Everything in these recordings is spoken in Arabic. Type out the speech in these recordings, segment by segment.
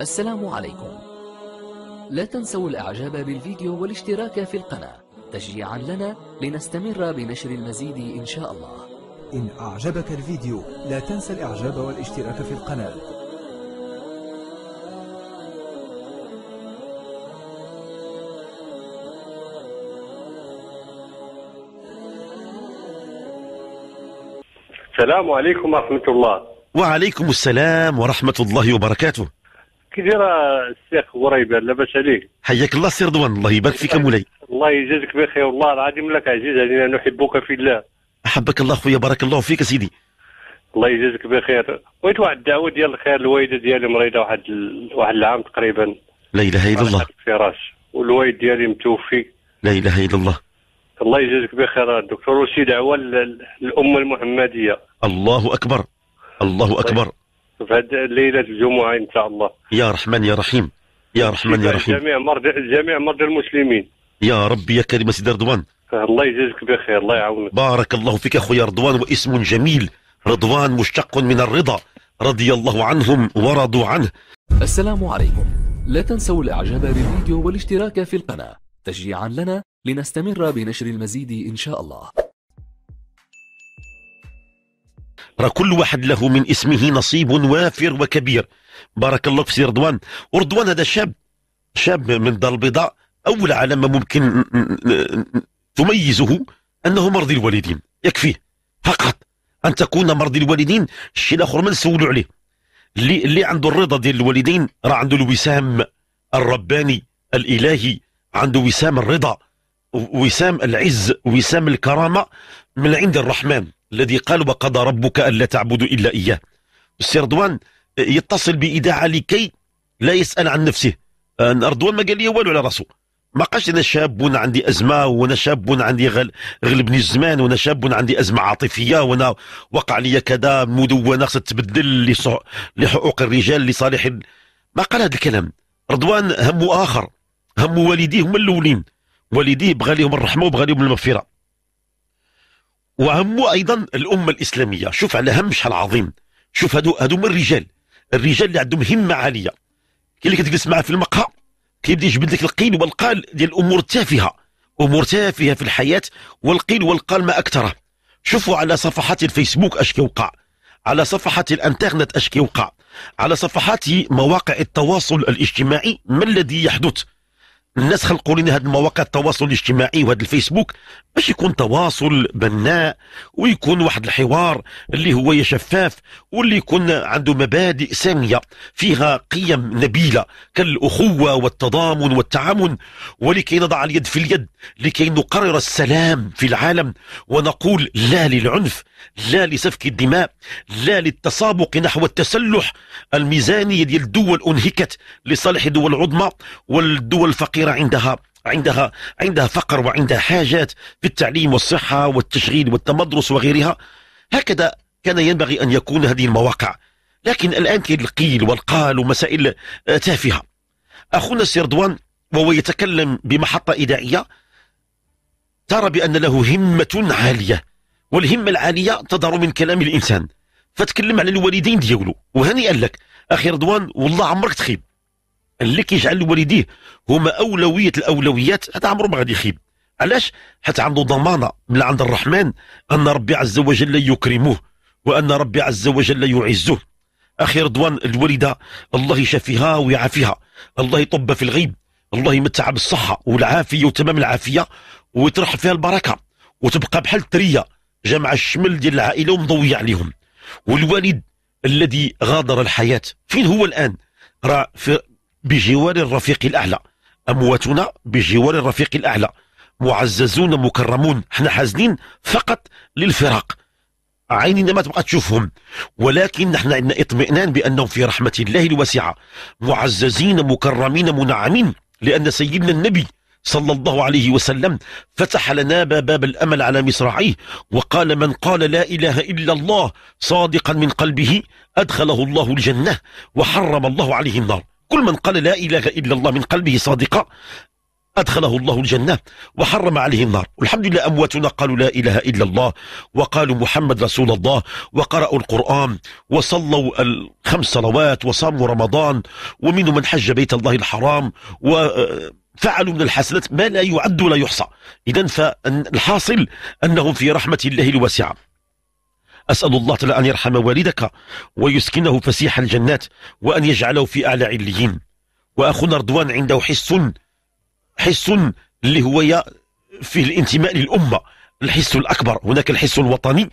السلام عليكم لا تنسوا الإعجاب بالفيديو والاشتراك في القناة تشجيعا لنا لنستمر بنشر المزيد إن شاء الله إن أعجبك الفيديو لا تنسى الإعجاب والاشتراك في القناة السلام عليكم ورحمة الله وعليكم السلام ورحمة الله وبركاته كبيره السيخ غريبه لاباس عليك حياك الله سي رضوان الله يبارك فيك مولاي الله يجازيك بخير والله العظيم لك عزيز علينا نحبك في الله احبك الله خويا بارك الله فيك سيدي الله يجازيك بخير بغيت واحد الدعوه ديال الخير الوالده ديالي مريضه واحد واحد العام تقريبا لا اله الا الله الفراش والوالد ديالي متوفي لا اله الا الله الله يجازيك بخير دكتور وشي دعوه للامه المحمديه الله اكبر الله اكبر في هذه ليله الجمعه ان شاء الله يا رحمن يا رحيم يا رحمن يا رحيم جميع مرضى جميع مرضى المسلمين يا ربي يا كريم سيدي رضوان الله يجزيك بخير الله يعاونك بارك الله فيك اخويا رضوان واسم جميل رضوان مشتق من الرضا رضي الله عنهم ورضوا عنه السلام عليكم لا تنسوا الاعجاب بالفيديو والاشتراك في القناه تشجيعا لنا لنستمر بنشر المزيد ان شاء الله راه كل واحد له من اسمه نصيب وافر وكبير بارك الله في سي رضوان ورضوان هذا شاب شاب من الدار البيضاء اول علامه ممكن تميزه انه مرضي الوالدين يكفيه فقط ان تكون مرضي الوالدين الشيء الاخر ما نسولوا عليه اللي اللي عنده الرضا ديال الوالدين راه عنده الوسام الرباني الالهي عنده وسام الرضا وسام العز وسام الكرامه من عند الرحمن الذي قال وقضى ربك ألا تعبدوا إلا إياه السي رضوان يتصل بإذاعة لكي لا يسأل عن نفسه رضوان ما قال لي والو على راسه ما قالش انا شاب عندي ازمه وانا شاب عندي غل... غلبني الزمان وانا شاب عندي ازمه عاطفيه وانا وقع لي كذا مدونه خصها تبدل لصح... لحقوق الرجال لصالح ما قال هذا الكلام رضوان هم اخر هم والديه هما الاولين والديه بغى لهم الرحمه وبغى لهم المغفره وهم ايضا الامه الاسلاميه شوف على هم شحال عظيم شوف هادو هادو من الرجال الرجال اللي عندهم همه عاليه كي اللي كتجلس معاه في المقهى كيبدا يجبد لك القيل والقال ديال الامور التافهه امور تافهه في الحياه والقيل والقال ما اكثره شوفوا على صفحات الفيسبوك اش كيوقع على صفحات الانترنت اش كيوقع على صفحات مواقع التواصل الاجتماعي ما الذي يحدث الناس خلقوا لنا هذه المواقع التواصل الاجتماعي وهذا الفيسبوك باش يكون تواصل بناء ويكون واحد الحوار اللي هو شفاف واللي يكون عنده مبادئ ساميه فيها قيم نبيله كالاخوه والتضامن والتعاون ولكي نضع اليد في اليد لكي نقرر السلام في العالم ونقول لا للعنف لا لسفك الدماء لا للتسابق نحو التسلح الميزانيه ديال الدول انهكت لصالح الدول العظمى والدول الفقيره كثيرة عندها عندها عندها فقر وعندها حاجات في التعليم والصحة والتشغيل والتمدرس وغيرها هكذا كان ينبغي أن يكون هذه المواقع لكن الآن كاين القيل والقال ومسائل آه، تافهة أخونا سيردوان وهو يتكلم بمحطة إذاعية ترى بأن له همة عالية والهمة العالية تظهر من كلام الإنسان فتكلم على الوالدين ديالو وهنيئا لك أخي رضوان والله عمرك تخيب اللي كيجعل والديه هما اولويه الاولويات هذا عمره ما غادي يخيب علاش حيت عنده ضمانه من عند الرحمن ان ربي عز وجل يكرمه وان ربي عز وجل يعزه اخي رضوان الوالده الله يشافيها ويعافيها الله يطب في الغيب الله يمتع بالصحه والعافيه وتمام العافيه ويطرح فيها البركه وتبقى بحال الثريه جمع الشمل ديال العائله ومضوي عليهم والوالد الذي غادر الحياه فين هو الان راه في بجوار الرفيق الأعلى أمواتنا بجوار الرفيق الأعلى معززون مكرمون احنا حزنين فقط للفراق عيننا ما تبقى تشوفهم ولكن نحن عندنا اطمئنان بانهم في رحمه الله الواسعه معززين مكرمين منعمين لان سيدنا النبي صلى الله عليه وسلم فتح لنا باب الامل على مصراعيه وقال من قال لا اله الا الله صادقا من قلبه ادخله الله الجنه وحرم الله عليه النار كل من قال لا إله إلا الله من قلبه صادقة أدخله الله الجنة وحرم عليه النار والحمد لله أمواتنا قالوا لا إله إلا الله وقالوا محمد رسول الله وقرأوا القرآن وصلوا الخمس صلوات وصاموا رمضان ومنهم من حج بيت الله الحرام و فعلوا من الحسنات ما لا يعد ولا يحصى إذا فالحاصل أنهم في رحمة الله الواسعة أسأل الله تعالى أن يرحم والدك ويسكنه فسيح الجنات وأن يجعله في أعلى عليين وأخونا رضوان عنده حس حس اللي هو فيه الانتماء للأمة الحس الأكبر هناك الحس الوطني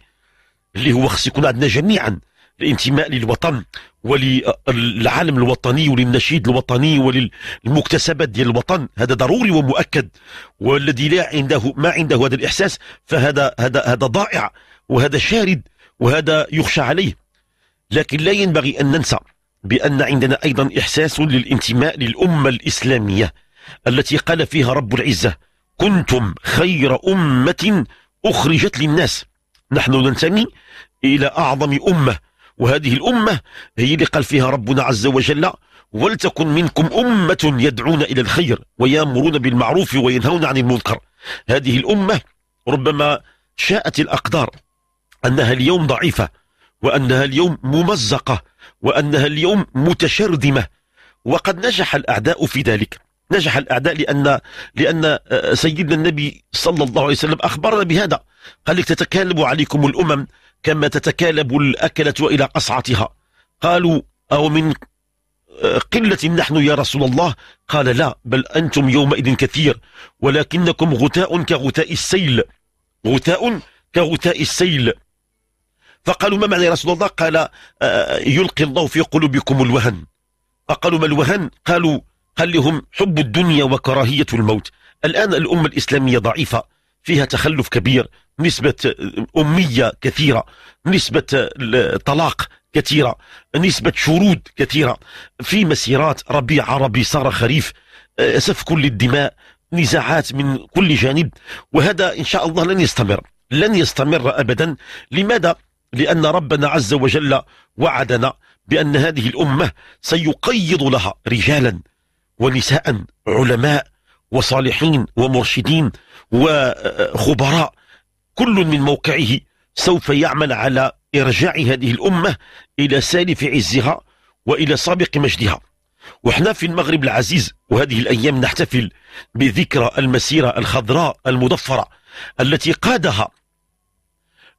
اللي هو خص يكون عندنا جميعا الانتماء للوطن وللعالم الوطني وللنشيد الوطني وللمكتسبات ديال الوطن هذا ضروري ومؤكد والذي لا عنده ما عنده هذا الاحساس فهذا هذا هذا ضائع وهذا شارد وهذا يخشى عليه لكن لا ينبغي أن ننسى بأن عندنا أيضا إحساس للانتماء للأمة الإسلامية التي قال فيها رب العزة كنتم خير أمة أخرجت للناس نحن ننتمي إلى أعظم أمة وهذه الأمة هي اللي قال فيها ربنا عز وجل ولتكن منكم أمة يدعون إلى الخير ويامرون بالمعروف وينهون عن المنكر هذه الأمة ربما شاءت الأقدار أنها اليوم ضعيفة وأنها اليوم ممزقة وأنها اليوم متشردمة وقد نجح الأعداء في ذلك نجح الأعداء لأن لأن آه، سيدنا النبي صلى الله عليه وسلم أخبرنا بهذا قال لك تتكالب عليكم الأمم كما تتكالب الأكلة إلى قصعتها قالوا أو من آه، قلة نحن يا رسول الله قال لا بل أنتم يومئذ كثير ولكنكم غثاء كغثاء السيل غثاء كغثاء السيل فقالوا ما معنى يا رسول الله قال آه، آه، يلقي الله في قلوبكم الوهن فقالوا ما الوهن قالوا قال لهم حب الدنيا وكراهية الموت الآن الأمة الإسلامية ضعيفة فيها تخلف كبير نسبة آه، أمية كثيرة نسبة طلاق كثيرة نسبة شرود كثيرة في مسيرات ربيع عربي صار خريف سفك للدماء نزاعات من كل جانب وهذا إن شاء الله لن يستمر لن يستمر أبدا لماذا؟ لأن ربنا عز وجل وعدنا بأن هذه الأمة سيقيض لها رجالا ونساء علماء وصالحين ومرشدين وخبراء كل من موقعه سوف يعمل على إرجاع هذه الأمة إلى سالف عزها وإلى سابق مجدها وإحنا في المغرب العزيز وهذه الأيام نحتفل بذكرى المسيرة الخضراء المضفرة التي قادها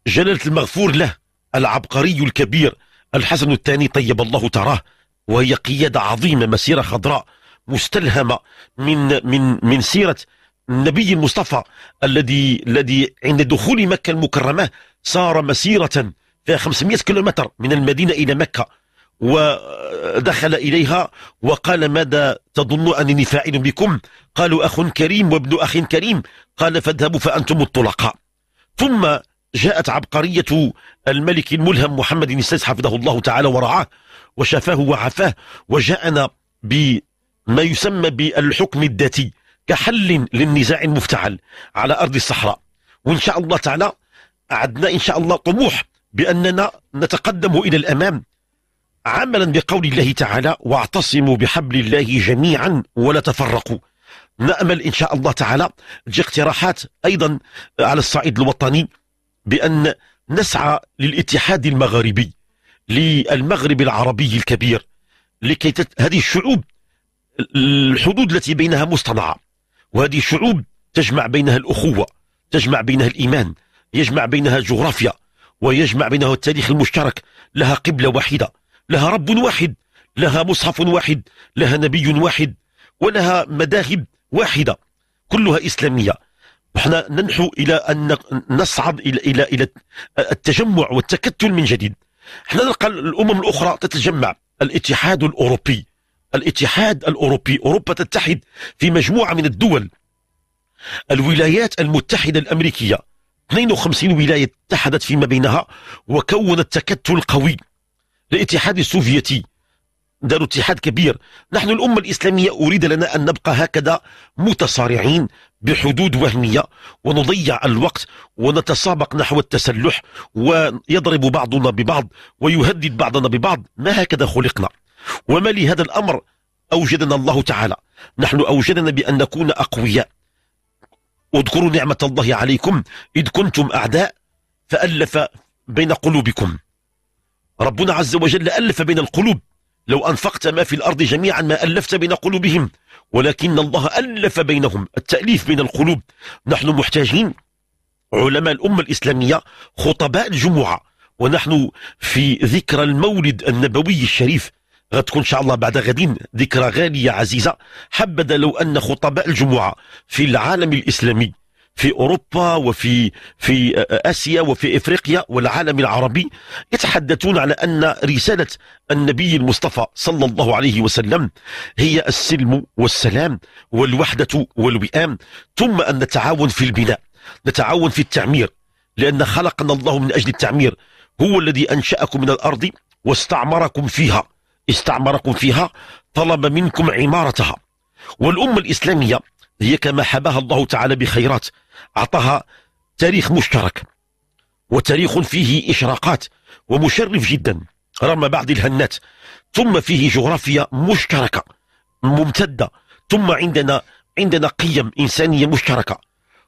جلالة المغفور له العبقري الكبير الحسن الثاني طيب الله تراه وهي قيادة عظيمة مسيرة خضراء مستلهمة من من من سيرة النبي المصطفى الذي الذي عند دخول مكة المكرمة صار مسيرة فيها 500 كيلومتر من المدينة إلى مكة ودخل إليها وقال ماذا تظن أنني فاعل بكم قالوا أخ كريم وابن أخ كريم قال فاذهبوا فأنتم الطلقاء ثم جاءت عبقرية الملك الملهم محمد السادس حفظه الله تعالى ورعاه وشفاه وعفاه وجاءنا بما يسمى بالحكم الذاتي كحل للنزاع المفتعل على أرض الصحراء وإن شاء الله تعالى أعدنا إن شاء الله طموح بأننا نتقدم إلى الأمام عملا بقول الله تعالى واعتصموا بحبل الله جميعا ولا تفرقوا نأمل إن شاء الله تعالى تجي اقتراحات أيضا على الصعيد الوطني بأن نسعى للاتحاد المغاربي للمغرب العربي الكبير لكي تت... هذه الشعوب الحدود التي بينها مصطنعة وهذه الشعوب تجمع بينها الأخوة تجمع بينها الإيمان يجمع بينها جغرافيا ويجمع بينها التاريخ المشترك لها قبلة واحدة لها رب واحد لها مصحف واحد لها نبي واحد ولها مذاهب واحدة كلها إسلامية نحن ننحو الى ان نصعد الى الى الى التجمع والتكتل من جديد احنا نلقى الامم الاخرى تتجمع الاتحاد الاوروبي الاتحاد الاوروبي اوروبا تتحد في مجموعه من الدول الولايات المتحده الامريكيه 52 ولايه اتحدت فيما بينها وكونت تكتل قوي الاتحاد السوفيتي داروا اتحاد كبير نحن الأمة الإسلامية أريد لنا أن نبقى هكذا متصارعين بحدود وهمية ونضيع الوقت ونتسابق نحو التسلح ويضرب بعضنا ببعض ويهدد بعضنا ببعض ما هكذا خلقنا وما لهذا الأمر أوجدنا الله تعالى نحن أوجدنا بأن نكون أقوياء اذكروا نعمة الله عليكم إذ كنتم أعداء فألف بين قلوبكم ربنا عز وجل ألف بين القلوب لو أنفقت ما في الأرض جميعا ما ألفت بين قلوبهم ولكن الله ألف بينهم التأليف بين القلوب نحن محتاجين علماء الأمة الإسلامية خطباء الجمعة ونحن في ذكرى المولد النبوي الشريف غتكون ان شاء الله بعد غدين ذكرى غاليه عزيزه حبذا لو ان خطباء الجمعه في العالم الاسلامي في أوروبا وفي في آه، آسيا وفي إفريقيا والعالم العربي يتحدثون على أن رسالة النبي المصطفى صلى الله عليه وسلم هي السلم والسلام والوحدة والوئام ثم أن نتعاون في البناء نتعاون في التعمير لأن خلقنا الله من أجل التعمير هو الذي أنشأكم من الأرض واستعمركم فيها استعمركم فيها طلب منكم عمارتها والأمة الإسلامية هي كما حباها الله تعالى بخيرات أعطاها تاريخ مشترك وتاريخ فيه إشراقات ومشرف جدا رغم بعض الهنات ثم فيه جغرافيا مشتركة ممتدة ثم عندنا عندنا قيم إنسانية مشتركة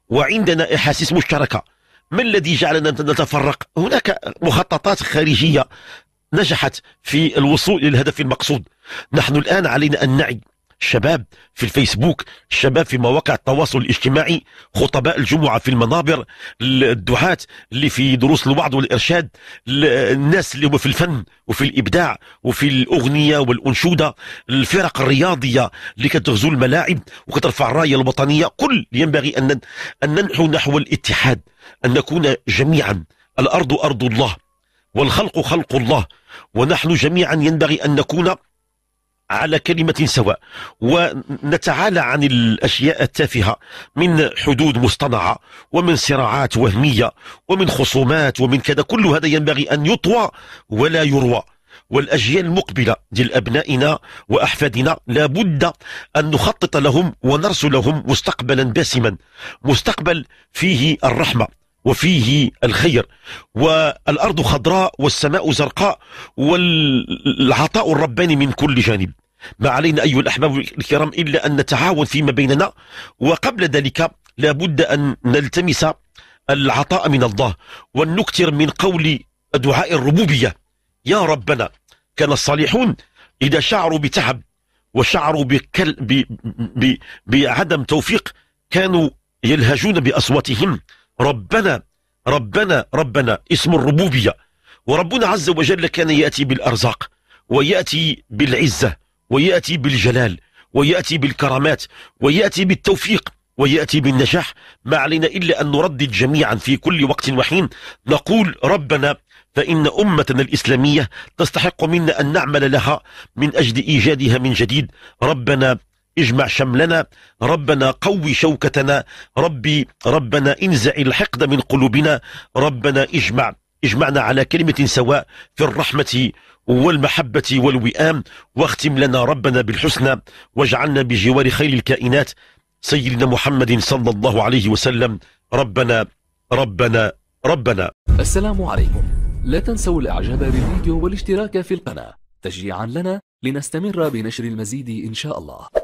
وعندنا أحاسيس مشتركة ما الذي جعلنا نتفرق هناك مخططات خارجية نجحت في الوصول إلى الهدف المقصود نحن الآن علينا أن نعي الشباب في الفيسبوك الشباب في مواقع التواصل الاجتماعي خطباء الجمعة في المنابر الدعاة اللي في دروس الوعظ والإرشاد الناس اللي هو في الفن وفي الإبداع وفي الأغنية والأنشودة الفرق الرياضية اللي كتغزو الملاعب وكترفع الراية الوطنية كل ينبغي أن أن ننحو نحو الاتحاد أن نكون جميعا الأرض أرض الله والخلق خلق الله ونحن جميعا ينبغي أن نكون على كلمة سواء ونتعالى عن الأشياء التافهة من حدود مصطنعة ومن صراعات وهمية ومن خصومات ومن كذا كل هذا ينبغي أن يطوى ولا يروى والاجيال المقبله ديال ابنائنا واحفادنا لابد ان نخطط لهم ونرسل لهم مستقبلا باسما مستقبل فيه الرحمه وفيه الخير والأرض خضراء والسماء زرقاء والعطاء الرباني من كل جانب ما علينا أيها الأحباب الكرام إلا أن نتعاون فيما بيننا وقبل ذلك لابد أن نلتمس العطاء من الله ونكثر من قول دعاء الربوبية يا ربنا كان الصالحون إذا شعروا بتعب وشعروا بكل ب... ب... بعدم توفيق كانوا يلهجون بأصواتهم ربنا ربنا ربنا اسم الربوبية وربنا عز وجل كان يأتي بالأرزاق ويأتي بالعزة ويأتي بالجلال ويأتي بالكرامات ويأتي بالتوفيق ويأتي بالنجاح ما علينا إلا أن نردد جميعا في كل وقت وحين نقول ربنا فإن أمتنا الإسلامية تستحق منا أن نعمل لها من أجل إيجادها من جديد ربنا اجمع شملنا ربنا قوي شوكتنا ربي ربنا انزع الحقد من قلوبنا ربنا اجمع اجمعنا على كلمة سواء في الرحمة والمحبة والوئام واختم لنا ربنا بالحسنى واجعلنا بجوار خير الكائنات سيدنا محمد صلى الله عليه وسلم ربنا ربنا ربنا السلام عليكم لا تنسوا الاعجاب بالفيديو والاشتراك في القناة تشجيعا لنا لنستمر بنشر المزيد إن شاء الله